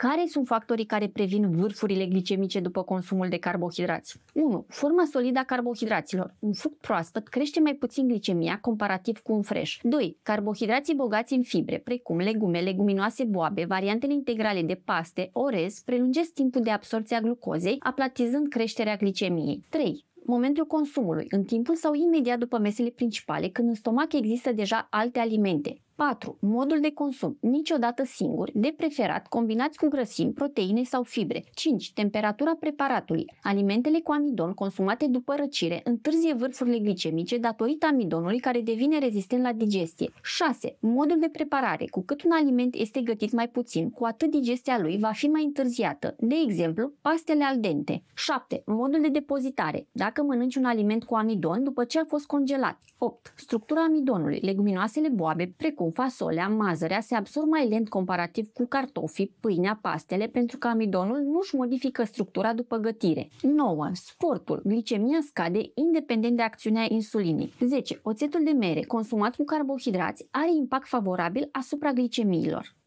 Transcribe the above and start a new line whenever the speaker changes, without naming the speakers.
Care sunt factorii care previn vârfurile glicemice după consumul de carbohidrați? 1. Forma solidă a carbohidraților. Un fruct proaspăt crește mai puțin glicemia comparativ cu un fresh. 2. Carbohidrații bogați în fibre, precum legume, leguminoase boabe, variantele integrale de paste, orez, prelungesc timpul de absorție a glucozei, aplatizând creșterea glicemiei. 3 momentul consumului, în timpul sau imediat după mesele principale, când în stomac există deja alte alimente. 4. Modul de consum. Niciodată singur, de preferat, combinați cu grăsimi, proteine sau fibre. 5. Temperatura preparatului. Alimentele cu amidon consumate după răcire întârzie vârfurile glicemice datorită amidonului care devine rezistent la digestie. 6. Modul de preparare. Cu cât un aliment este gătit mai puțin, cu atât digestia lui va fi mai întârziată. De exemplu, pastele al dente. 7. Modul de depozitare. Dacă mănânci un aliment cu amidon după ce a fost congelat. 8. Structura amidonului. Leguminoasele boabe, precum ou, fasolea, mazărea se absorb mai lent comparativ cu cartofii, pâinea, pastele, pentru că amidonul nu-și modifică structura după gătire. 9. Sportul. Glicemia scade independent de acțiunea insulinei. 10. Oțetul de mere, consumat cu carbohidrați, are impact favorabil asupra glicemiilor.